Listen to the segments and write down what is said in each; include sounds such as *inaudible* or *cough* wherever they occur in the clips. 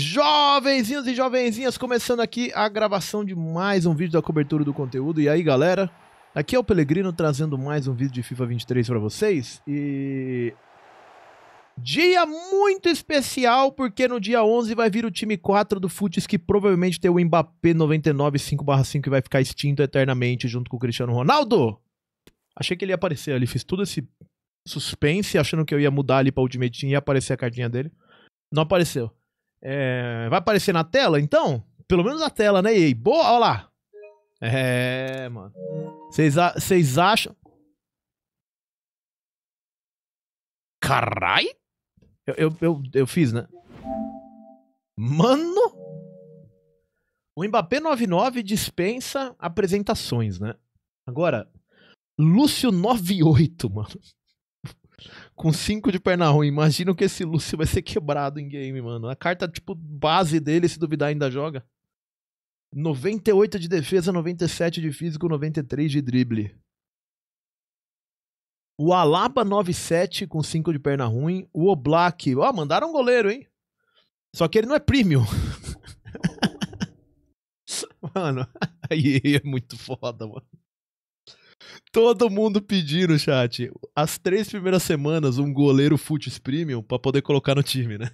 Jovenzinhos e jovenzinhas, começando aqui a gravação de mais um vídeo da cobertura do conteúdo. E aí, galera? Aqui é o Pelegrino trazendo mais um vídeo de FIFA 23 para vocês. E dia muito especial porque no dia 11 vai vir o time 4 do Futs que provavelmente tem o Mbappé 99 5/5 que vai ficar extinto eternamente junto com o Cristiano Ronaldo. Achei que ele ia aparecer ali, fiz todo esse suspense achando que eu ia mudar ali para Ultimate Team e ia aparecer a cartinha dele. Não apareceu. É, vai aparecer na tela, então? Pelo menos na tela, né, EA? Boa, olha lá. É, mano. Vocês acham... Carai! Eu, eu, eu, eu, fiz, né? Mano! O Mbappé 99 dispensa apresentações, né? Agora, Lúcio 98, mano com 5 de perna ruim. Imagina que esse Lúcio vai ser quebrado em game, mano. A carta, tipo, base dele, se duvidar, ainda joga. 98 de defesa, 97 de físico, 93 de drible. O Alaba 97 com 5 de perna ruim. O Oblak, ó, oh, mandaram um goleiro, hein? Só que ele não é premium. *laughs* mano, *laughs* aí é muito foda, mano. Todo mundo pedindo, chat. As três primeiras semanas, um goleiro Futs Premium pra poder colocar no time, né?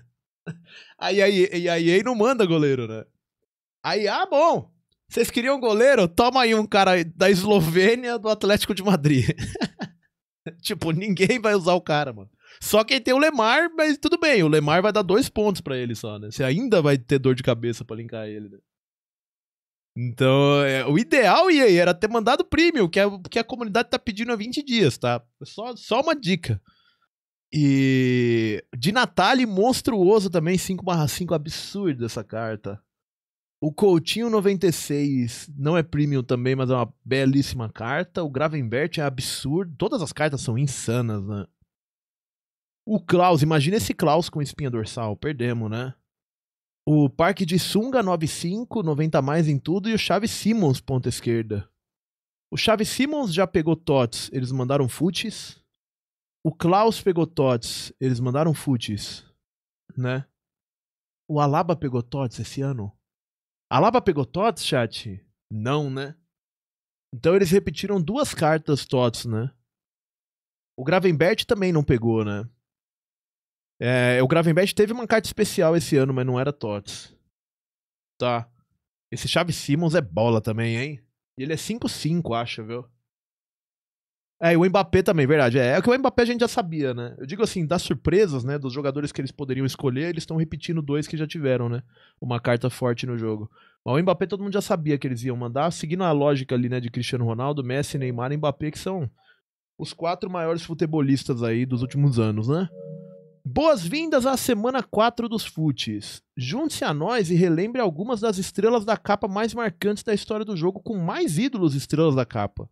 *laughs* Aí aí aí, aí EA não manda goleiro, né? Aí, ah, bom. Vocês queriam goleiro? Toma aí um cara da Eslovênia do Atlético de Madrid. *laughs* tipo, ninguém vai usar o cara, mano. Só quem tem o Lemar, mas tudo bem. O Lemar vai dar dois pontos para ele só, né? Você ainda vai ter dor de cabeça para linkar ele, né? Então, é, o ideal, e era ter mandado premium, que, é, que a comunidade tá pedindo há 20 dias, tá? Só, só uma dica. E de Natale, monstruoso também, 5/5, absurdo essa carta. O Coutinho 96 não é premium também, mas é uma belíssima carta. O Gravenbert é absurdo. Todas as cartas são insanas, né? O Klaus, imagina esse Klaus com espinha dorsal. Perdemos, né? o Parque de Sunga 95, 90 mais em tudo, e o Chave Simmons, ponta esquerda. O Chave Simmons já pegou Tots, eles mandaram futes O Klaus pegou Tots, eles mandaram futes né? O Alaba pegou Tots esse ano? Alaba pegou Tots, chat? Não, né? Então eles repetiram duas cartas Tots, né? O Gravenbert também não pegou, né? É, o Gravenbet teve uma carta especial esse ano, mas não era TOTS. Tá. Esse Chave Simmons é bola também, hein? E ele é 5-5, acho, viu? É, e o Mbappé também, verdade. É, é que o Mbappé a gente já sabia, né? Eu digo assim, das surpresas, né? Dos jogadores que eles poderiam escolher, eles estão repetindo dois que já tiveram, né? Uma carta forte no jogo. Mas o Mbappé todo mundo já sabia que eles iam mandar, seguindo a lógica ali, né? De Cristiano Ronaldo, Messi, Neymar e Mbappé, que são os quatro maiores futebolistas aí dos últimos anos, né? Boas-vindas à semana 4 dos Futs. Junte-se a nós e relembre algumas das estrelas da capa mais marcantes da história do jogo com mais ídolos estrelas da capa.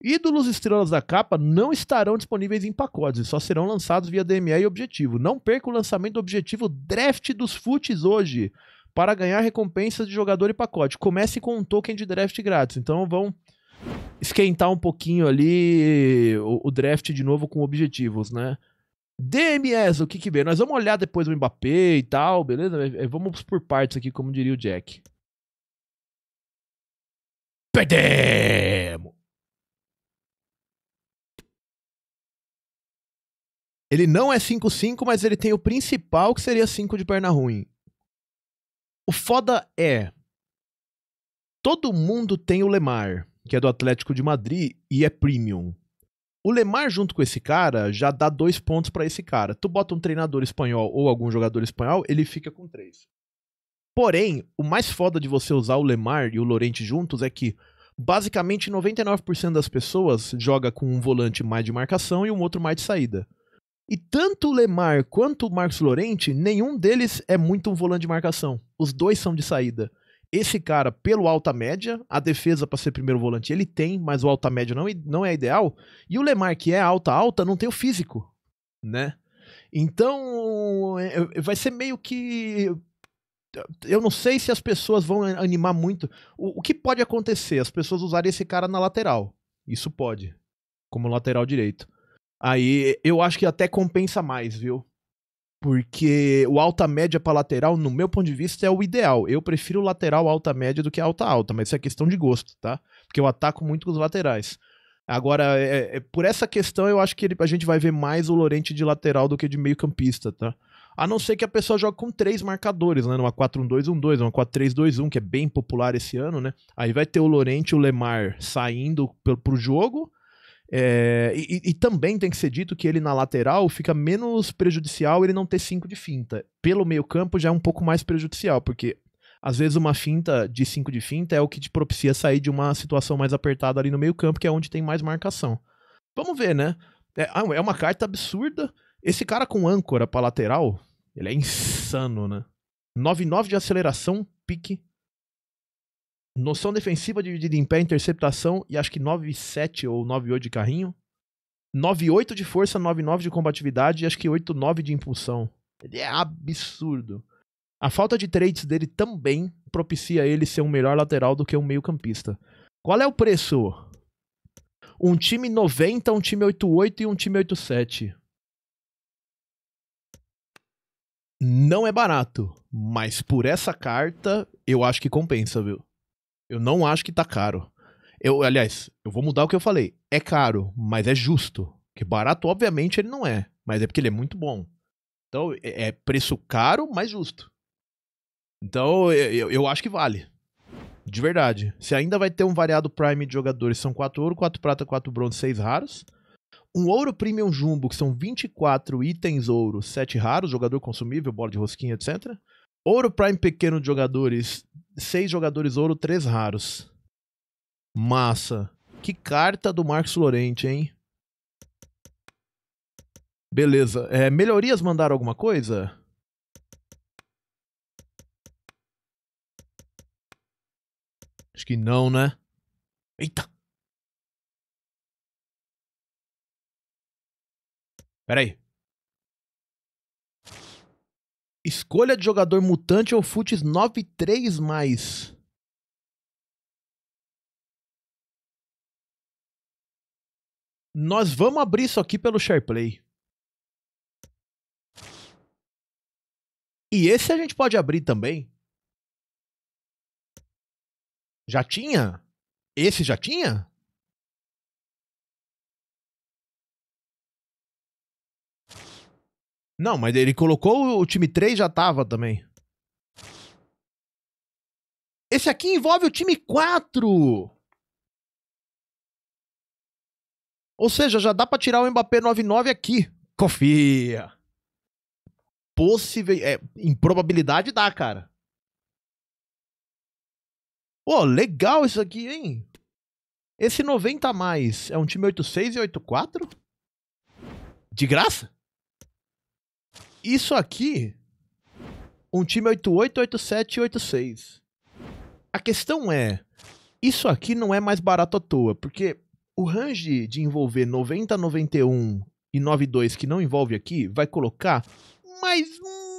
Ídolos estrelas da capa não estarão disponíveis em pacotes, só serão lançados via DMA e objetivo. Não perca o lançamento do objetivo Draft dos Futs hoje para ganhar recompensas de jogador e pacote. Comece com um token de draft grátis. Então vão esquentar um pouquinho ali o, o draft de novo com objetivos, né? DMS, o que que Kikibê. Nós vamos olhar depois o Mbappé e tal, beleza? É, é, vamos por partes aqui, como diria o Jack. Perdemos! Ele não é 5-5, mas ele tem o principal que seria 5 de perna ruim. O foda é. Todo mundo tem o Lemar, que é do Atlético de Madrid e é premium. O Lemar, junto com esse cara, já dá dois pontos para esse cara. Tu bota um treinador espanhol ou algum jogador espanhol, ele fica com três. Porém, o mais foda de você usar o Lemar e o Lorente juntos é que, basicamente, 99% das pessoas joga com um volante mais de marcação e um outro mais de saída. E tanto o Lemar quanto o Marcos Lorente, nenhum deles é muito um volante de marcação. Os dois são de saída esse cara pelo alta média, a defesa para ser primeiro volante ele tem, mas o alta média não, é, não é ideal. E o Lemar, que é alta, alta, não tem o físico, né? Então, é, é, vai ser meio que. Eu não sei se as pessoas vão animar muito. O, o que pode acontecer? As pessoas usarem esse cara na lateral. Isso pode. Como lateral direito. Aí eu acho que até compensa mais, viu? porque o alta média para lateral, no meu ponto de vista, é o ideal. Eu prefiro lateral alta média do que alta alta, mas isso é questão de gosto, tá? Porque eu ataco muito com os laterais. Agora, é, é, por essa questão, eu acho que ele, a gente vai ver mais o Lorente de lateral do que de meio campista, tá? A não ser que a pessoa jogue com três marcadores, né? Numa 4-1-2-1-2, uma 4-3-2-1, que é bem popular esse ano, né? Aí vai ter o Lorente e o Lemar saindo pro, pro jogo, é, e, e, também tem que ser dito que ele na lateral fica menos prejudicial ele não ter cinco de finta. Pelo meio campo já é um pouco mais prejudicial, porque às vezes uma finta de cinco de finta é o que te propicia sair de uma situação mais apertada ali no meio campo, que é onde tem mais marcação. Vamos ver, né? É, ah, é uma carta absurda. Esse cara com âncora pra lateral, ele é insano, né? 9-9 de aceleração, pique Noção defensiva dividida em pé, interceptação e acho que 9,7 ou 9,8 de carrinho. 9,8 de força, 9,9 de combatividade e acho que 8,9 de impulsão. Ele é absurdo. A falta de trades dele também propicia ele ser um melhor lateral do que um meio-campista. Qual é o preço? Um time 90, um time 88 e um time 87. Não é barato, mas por essa carta eu acho que compensa, viu? Eu não acho que tá caro. Eu, aliás, eu vou mudar o que eu falei. É caro, mas é justo. Que barato, obviamente, ele não é. Mas é porque ele é muito bom. Então, é, é preço caro, mas justo. Então, eu, eu acho que vale. De verdade. Se ainda vai ter um variado prime de jogadores, são 4 ouro, 4 prata, 4 bronze, 6 raros. Um ouro premium jumbo, que são 24 itens ouro, 7 raros, jogador consumível, bola de rosquinha, etc. Ouro prime pequeno de jogadores, seis jogadores ouro, três raros. Massa. Que carta do Marcos Lorente, hein? Beleza. É, melhorias mandaram alguma coisa? Acho que não, né? Eita! Peraí. Escolha de jogador mutante ou futs 93 mais. Nós vamos abrir isso aqui pelo SharePlay. E esse a gente pode abrir também. Já tinha? Esse já tinha? Não, mas ele colocou o time 3 já tava também. Esse aqui envolve o time 4. Ou seja, já dá pra tirar o Mbappé 99 aqui. Confia. Possível, é, em probabilidade dá, cara. Pô, legal isso aqui, hein? Esse 90 a mais é um time 86 e 84? De graça? Isso aqui, um time 88, 87 e 86. A questão é, isso aqui não é mais barato à toa, porque o range de envolver 90, 91 e 92 que não envolve aqui vai colocar mais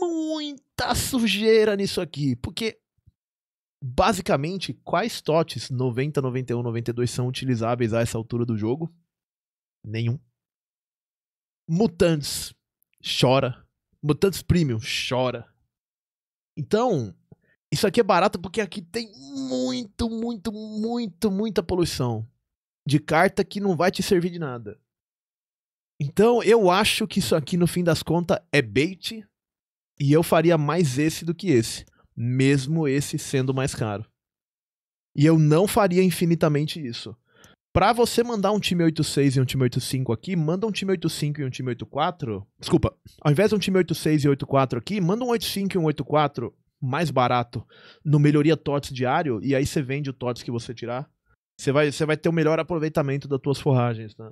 muita sujeira nisso aqui, porque basicamente quais TOTs 90, 91, 92 são utilizáveis a essa altura do jogo? Nenhum. Mutantes chora Mutantes Premium, chora. Então, isso aqui é barato porque aqui tem muito, muito, muito, muita poluição de carta que não vai te servir de nada. Então, eu acho que isso aqui, no fim das contas, é bait. E eu faria mais esse do que esse. Mesmo esse sendo mais caro. E eu não faria infinitamente isso. Pra você mandar um time 8.6 e um time 8.5 aqui, manda um time 8.5 e um time 8.4. Desculpa, ao invés de um time 8.6 e 8.4 aqui, manda um 8.5 e um 8.4 mais barato no melhoria TOTS diário, e aí você vende o TOTS que você tirar. Você vai, você vai ter o melhor aproveitamento das tuas forragens, né?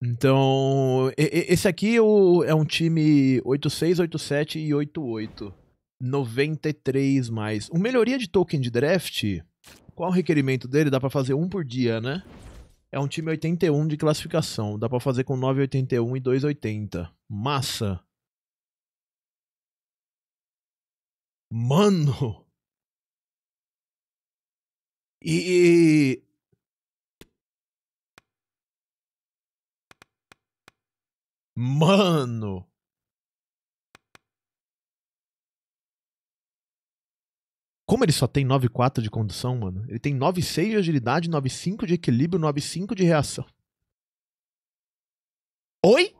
Então, esse aqui é, é um time 8.6, 8.7 e 8.8. 93 mais. O melhoria de token de draft qual o requerimento dele? Dá para fazer um por dia, né? É um time 81 de classificação. Dá para fazer com 9,81 e 2,80. Massa! Mano! E. Mano! Como ele só tem 9,4 de condução, mano, ele tem 9,6 de agilidade, 9,5 de equilíbrio, 9,5 de reação. Oi?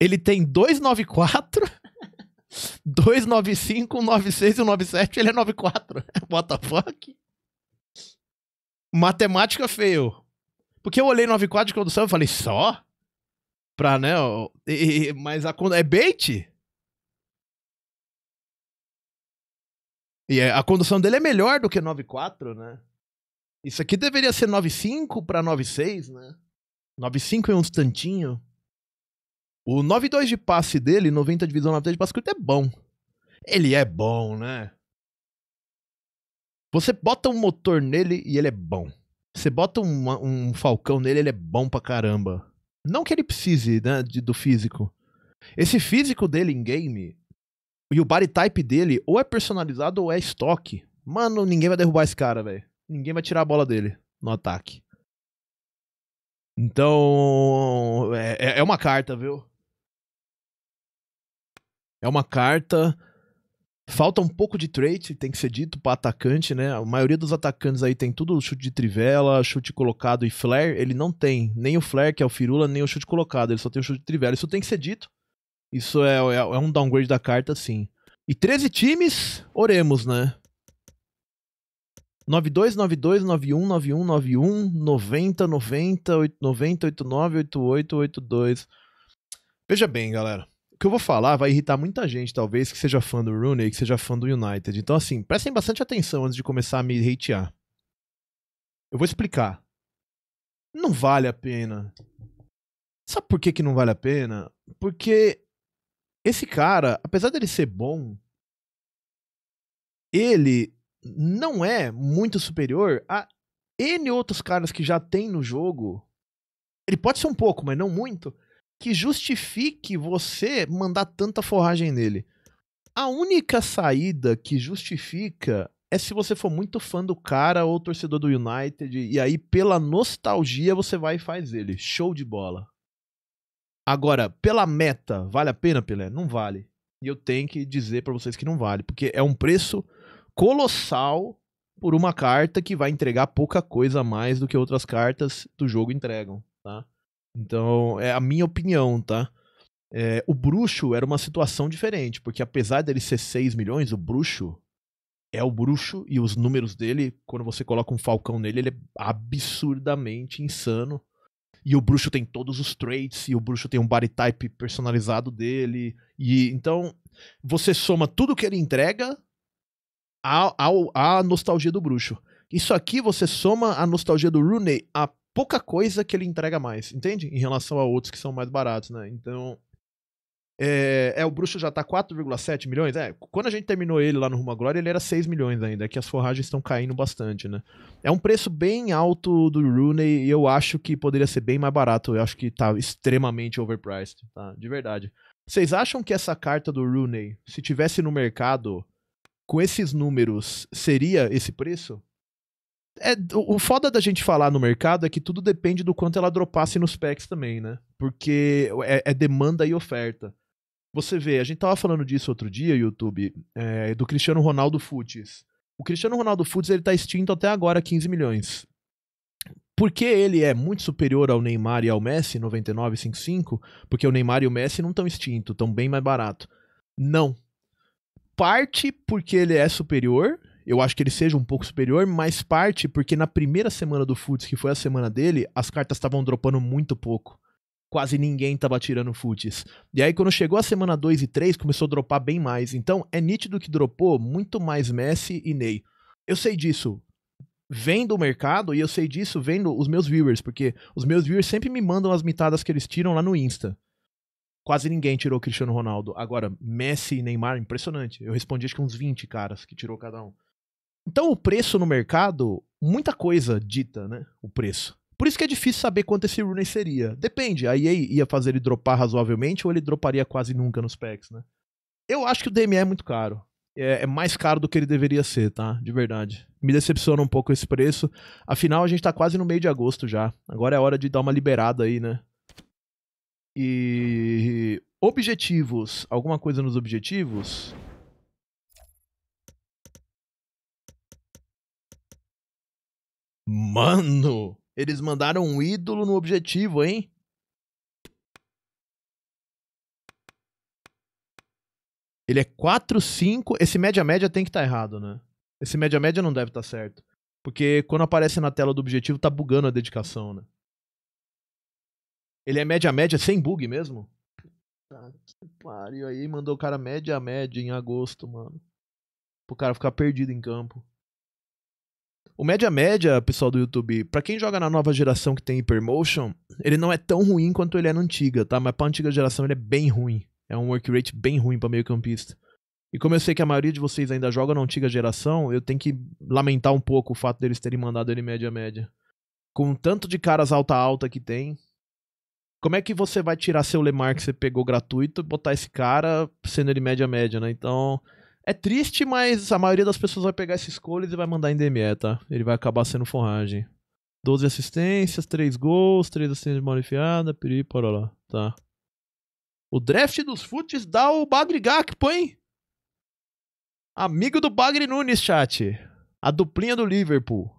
Ele tem 294, 295, 96 e 97, ele é 94. *laughs* What the fuck? Matemática feio. Porque eu olhei 94 de condução e falei, só? Pra, né? E, mas a, é bait? E é, a condução dele é melhor do que 9.4, né? Isso aqui deveria ser 9.5 para 9.6, né? 9.5 é um instantinho. O 9.2 de passe dele, 90 divisão 9.2 de passe é bom. Ele é bom, né? Você bota um motor nele e ele é bom. Você bota um, um falcão nele, ele é bom pra caramba. Não que ele precise né, de, do físico. Esse físico dele em game e o body type dele ou é personalizado ou é estoque. Mano, ninguém vai derrubar esse cara, velho. Ninguém vai tirar a bola dele no ataque. Então, é, é, é uma carta, viu? É uma carta. Falta um pouco de trait, tem que ser dito, para atacante, né? A maioria dos atacantes aí tem tudo chute de trivela, chute colocado e flare. Ele não tem nem o flare, que é o firula, nem o chute colocado. Ele só tem o chute de trivela. Isso tem que ser dito. Isso é, é, é um downgrade da carta, sim. E 13 times, oremos, né? 92, 92, 91, 91, 91, 90, 90, 90, 89, 88, 82. Veja bem, galera. O que eu vou falar vai irritar muita gente, talvez, que seja fã do Rooney, que seja fã do United. Então, assim, prestem bastante atenção antes de começar a me hatear. Eu vou explicar. Não vale a pena. Sabe por que, que não vale a pena? Porque esse cara, apesar dele ser bom, ele não é muito superior a N outros caras que já tem no jogo. Ele pode ser um pouco, mas não muito. Que justifique você mandar tanta forragem nele. A única saída que justifica é se você for muito fã do cara ou torcedor do United. E aí, pela nostalgia, você vai e faz ele. Show de bola. Agora, pela meta, vale a pena, Pelé? Não vale. E eu tenho que dizer para vocês que não vale, porque é um preço colossal por uma carta que vai entregar pouca coisa a mais do que outras cartas do jogo entregam, tá? Então, é a minha opinião, tá? É, o bruxo era uma situação diferente, porque apesar dele ser 6 milhões, o bruxo é o bruxo e os números dele, quando você coloca um falcão nele, ele é absurdamente insano. E o bruxo tem todos os traits, e o bruxo tem um body type personalizado dele. E então você soma tudo que ele entrega à, à, à nostalgia do bruxo. Isso aqui você soma a nostalgia do Rooney a pouca coisa que ele entrega mais, entende? Em relação a outros que são mais baratos, né? Então, é, é, o bruxo já tá 4,7 milhões. É, quando a gente terminou ele lá no Rumo à Glória, ele era 6 milhões ainda. É que as forragens estão caindo bastante, né? É um preço bem alto do Rooney e eu acho que poderia ser bem mais barato. Eu acho que tá extremamente overpriced, tá? De verdade. Vocês acham que essa carta do Rooney, se tivesse no mercado com esses números, seria esse preço? É, o foda da gente falar no mercado é que tudo depende do quanto ela dropasse nos packs também, né? Porque é, é demanda e oferta. Você vê, a gente tava falando disso outro dia, YouTube, é, do Cristiano Ronaldo Futs. O Cristiano Ronaldo Futs, ele tá extinto até agora 15 milhões. Porque ele é muito superior ao Neymar e ao Messi, 99,55, porque o Neymar e o Messi não estão extinto, estão bem mais barato. Não. Parte porque ele é superior, eu acho que ele seja um pouco superior, mas parte porque na primeira semana do Futs, que foi a semana dele, as cartas estavam dropando muito pouco quase ninguém estava tirando footes. E aí, quando chegou a semana 2 e 3, começou a dropar bem mais. Então, é nítido que dropou muito mais Messi e Ney. Eu sei disso vendo o mercado, e eu sei disso vendo os meus viewers, porque os meus viewers sempre me mandam as mitadas que eles tiram lá no Insta. Quase ninguém tirou Cristiano Ronaldo. Agora, Messi e Neymar, impressionante. Eu respondi acho que uns 20 caras que tirou cada um. Então, o preço no mercado, muita coisa dita, né? O preço. Por isso que é difícil saber quanto esse Rooney seria. Depende, a EA ia fazer ele dropar razoavelmente ou ele droparia quase nunca nos packs, né? Eu acho que o DME é muito caro. É, é mais caro do que ele deveria ser, tá? De verdade. Me decepciona um pouco esse preço. Afinal, a gente tá quase no meio de agosto já. Agora é hora de dar uma liberada aí, né? E. Objetivos. Alguma coisa nos objetivos? Mano! Eles mandaram um ídolo no objetivo, hein? Ele é 4, 5. Esse média-média tem que estar tá errado, né? Esse média-média não deve estar tá certo. Porque quando aparece na tela do objetivo, tá bugando a dedicação, né? Ele é média-média sem bug mesmo? Tá que pariu aí. Mandou o cara média-média em agosto, mano. Pro cara ficar perdido em campo. O Média Média, pessoal do YouTube, para quem joga na nova geração que tem Hypermotion, ele não é tão ruim quanto ele é na antiga, tá? Mas pra antiga geração ele é bem ruim. É um work rate bem ruim para meio campista. E como eu sei que a maioria de vocês ainda joga na antiga geração, eu tenho que lamentar um pouco o fato deles terem mandado ele média média. Com o tanto de caras alta alta que tem, como é que você vai tirar seu Lemar que você pegou gratuito e botar esse cara sendo ele média média, né? Então, é triste, mas a maioria das pessoas vai pegar esses coles e vai mandar em DME, tá? Ele vai acabar sendo forragem. 12 assistências, 3 gols, 3 assistências de bola enfiada, piri, lá, tá? O draft dos futs dá o Bagre Gakpo, hein? Amigo do Bagre Nunes, chat. A duplinha do Liverpool.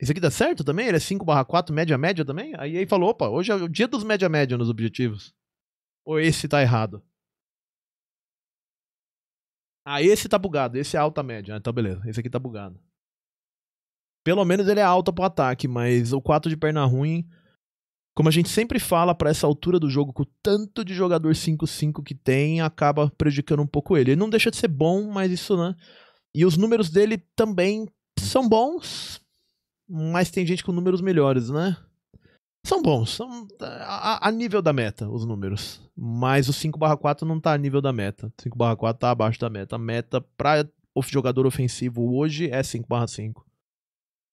Esse aqui dá certo também? Ele é 5 4, média média também? Aí aí falou, opa, hoje é o dia dos média média nos objetivos. Ou esse tá errado? Ah, esse tá bugado, esse é alta média. Ah, então beleza, esse aqui tá bugado. Pelo menos ele é alta pro ataque, mas o 4 de perna ruim, como a gente sempre fala para essa altura do jogo, com o tanto de jogador 5-5 que tem, acaba prejudicando um pouco ele. Ele não deixa de ser bom, mas isso, né? E os números dele também são bons, mas tem gente com números melhores, né? São bons, são a, a, nível da meta os números. Mas o 5/4 não tá a nível da meta. 5/4 tá abaixo da meta. A meta para jogador ofensivo hoje é 5/5.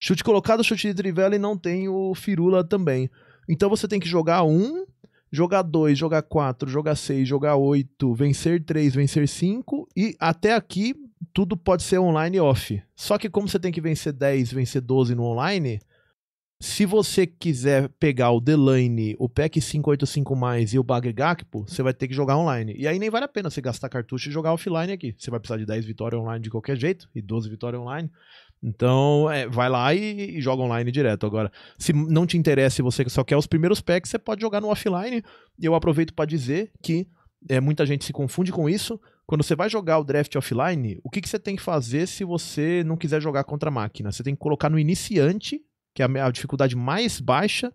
Chute colocado, chute de trivela e não tem o firula também. Então você tem que jogar 1, jogar 2, jogar 4, jogar 6, jogar 8, vencer 3, vencer 5 e até aqui tudo pode ser online e off. Só que como você tem que vencer 10, vencer 12 no online, se você quiser pegar o Delaney, o PEC 585+, e o Bagre Gakpo, você vai ter que jogar online. E aí nem vale a pena você gastar cartucho e jogar offline aqui. Você vai precisar de 10 vitórias online de qualquer jeito, e 12 vitórias online. Então, é, vai lá e, e, joga online direto. Agora, se não te interessa e você só quer os primeiros packs, você pode jogar no offline. E eu aproveito para dizer que é, muita gente se confunde com isso. Quando você vai jogar o draft offline, o que, que você tem que fazer se você não quiser jogar contra a máquina? Você tem que colocar no iniciante que é a, dificuldade mais baixa,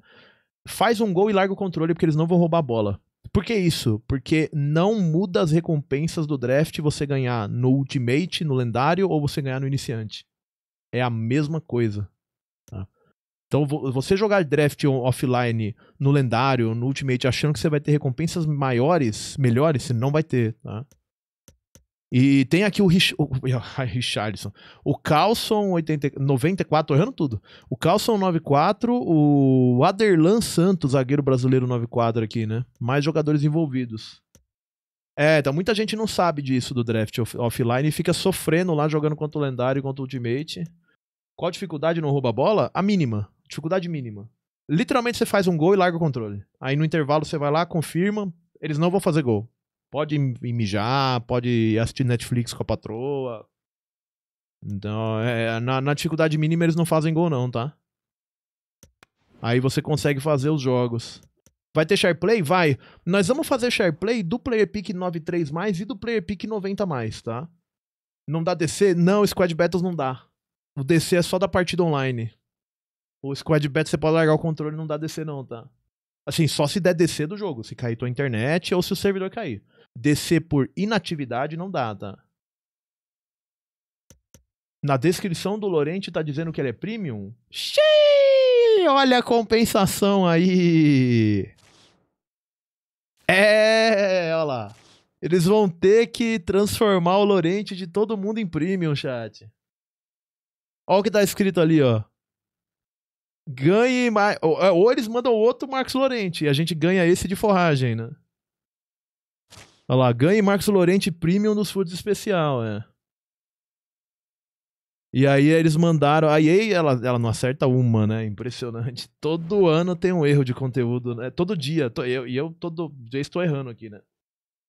faz um gol e larga o controle porque eles não vão roubar a bola. Por que isso? Porque não muda as recompensas do draft você ganhar no Ultimate, no Lendário, ou você ganhar no Iniciante. É a mesma coisa. Tá? Então, você jogar draft offline no Lendário, no Ultimate, achando que você vai ter recompensas maiores, melhores, você não vai ter. Tá? E tem aqui o, Rich, o, o *laughs* Richardson. O Carlson 80, 94, errando tudo. O Carlson 94, o Aderlan Santos, zagueiro brasileiro 94 aqui, né? Mais jogadores envolvidos. É, então muita gente não sabe disso do draft off offline e fica sofrendo lá jogando contra o lendário, contra o ultimate. Qual a dificuldade não rouba a bola? A mínima. Dificuldade mínima. Literalmente você faz um gol e larga o controle. Aí no intervalo você vai lá, confirma, eles não vão fazer gol. Pode ir mijar, pode assistir Netflix com a patroa. Então, é, é, na, na dificuldade mínima eles não fazem gol, não, tá? Aí você consegue fazer os jogos. Vai ter SharePlay? Vai. Nós vamos fazer SharePlay do Player Pick 93 e do Player Pick 90, tá? Não dá DC? Não, Squad Battles não dá. O DC é só da partida online. O Squad Battles você pode largar o controle não dá DC, não, tá? Assim, só se der descer do jogo, se cair tua internet ou se o servidor cair. Descer por inatividade não dá, tá? Na descrição do Lorente tá dizendo que ele é premium? Xiii, olha a compensação aí! É, olha lá. Eles vão ter que transformar o Lorente de todo mundo em premium, chat. Olha o que tá escrito ali, ó ganhe mais. Ou, é, ou eles mandam outro Marcos Lorente e a gente ganha esse de forragem, né? Olha lá, ganhe Marcos Lorente Premium nos foods especial, é. E aí eles mandaram. A EA, ela, ela não acerta uma, né? Impressionante. *laughs* Todo ano tem um erro de conteúdo, né? Todo dia. Tô, eu, e eu todo dia estou errando aqui, né?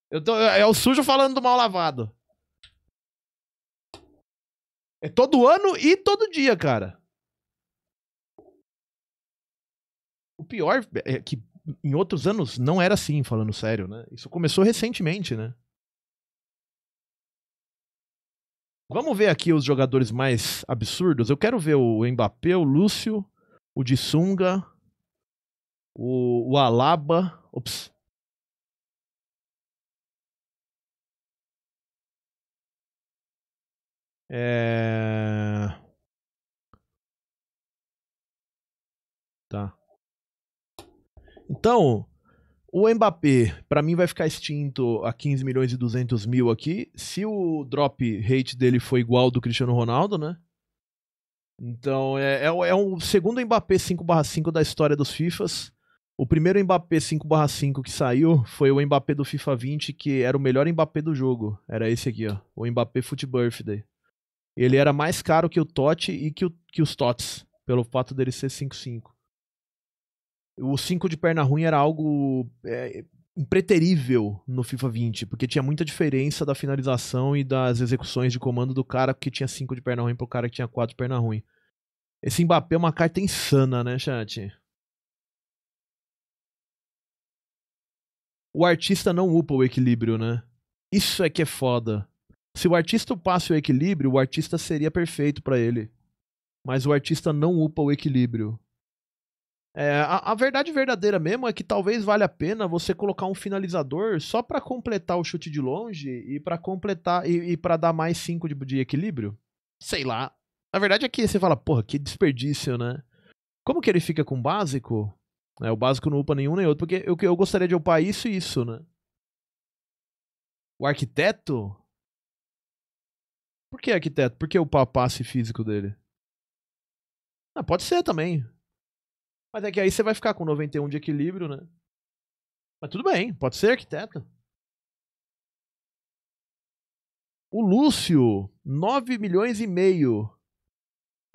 Eu tô, é, é o sujo falando do mal lavado. É todo ano e todo dia, cara. O pior é que em outros anos não era assim, falando sério, né? Isso começou recentemente, né? Vamos ver aqui os jogadores mais absurdos. Eu quero ver o Mbappé, o Lúcio, o Dissunga, o, o Alaba. Ops. É... Tá. Então, o Mbappé, para mim, vai ficar extinto a 15 milhões e 200 mil aqui. Se o drop rate dele for igual ao do Cristiano Ronaldo, né? Então, é, é, é um segundo Mbappé 5/5 da história dos FIFAs. O primeiro Mbappé 5/5 que saiu foi o Mbappé do FIFA 20, que era o melhor Mbappé do jogo. Era esse aqui, ó. O Mbappé Foot Birthday. Ele era mais caro que o Totti e que, o, que os Tots, pelo fato dele ser 5/5 o 5 de perna ruim era algo é, impreterível no FIFA 20, porque tinha muita diferença da finalização e das execuções de comando do cara que tinha 5 de perna ruim pro cara que tinha 4 de perna ruim. Esse Mbappé é uma carta insana, né, chat? O artista não upa o equilíbrio, né? Isso é que é foda. Se o artista upasse o equilíbrio, o artista seria perfeito para ele. Mas o artista não upa o equilíbrio. É, a, a, verdade verdadeira mesmo é que talvez valha a pena você colocar um finalizador só para completar o chute de longe e para completar e, e para dar mais 5 de, de, equilíbrio. Sei lá. na verdade é que você fala, porra, que desperdício, né? Como que ele fica com o básico? É, o básico não upa nenhum nem outro, porque eu, eu gostaria de upar isso e isso, né? O arquiteto? Por que arquiteto? Por que upar passe físico dele? Ah, pode ser também. Mas é que aí você vai ficar com 91 de equilíbrio, né? Mas tudo bem, pode ser arquiteto. O Lúcio, 9 milhões e meio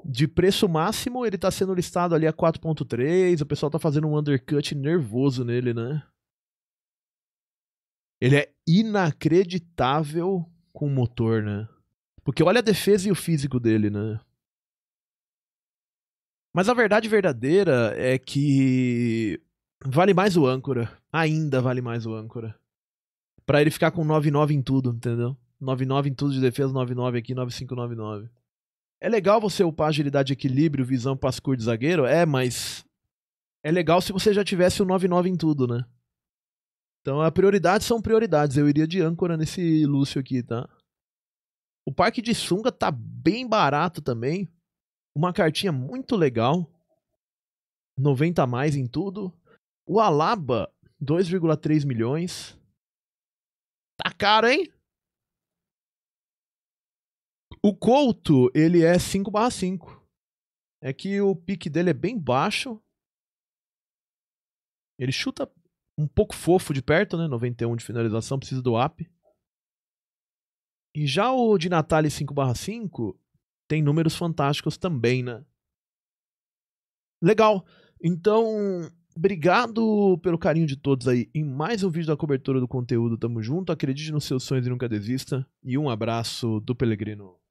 de preço máximo, ele tá sendo listado ali a 4.3, o pessoal tá fazendo um undercut nervoso nele, né? Ele é inacreditável com o motor, né? Porque olha a defesa e o físico dele, né? Mas a verdade verdadeira é que vale mais o âncora. Ainda vale mais o âncora. Pra ele ficar com 9-9 em tudo, entendeu? 9-9 em tudo de defesa, 9-9 aqui, 9-5-9-9. É legal você upar agilidade, equilíbrio, visão, passe curto de zagueiro? É, mas. É legal se você já tivesse o 9-9 em tudo, né? Então, a prioridade são prioridades. Eu iria de âncora nesse Lúcio aqui, tá? O parque de sunga tá bem barato também. Uma cartinha muito legal. 90 a mais em tudo. O Alaba, 2,3 milhões. Tá caro, hein? O Couto, ele é 5 5. É que o pique dele é bem baixo. Ele chuta um pouco fofo de perto, né? 91 de finalização, precisa do app. E já o de Natali 5 barra 5, tem números fantásticos também, né? Legal. Então, obrigado pelo carinho de todos aí em mais um vídeo da cobertura do conteúdo. Tamo junto, acredite nos seus sonhos e nunca desista. E um abraço do Pelegrino.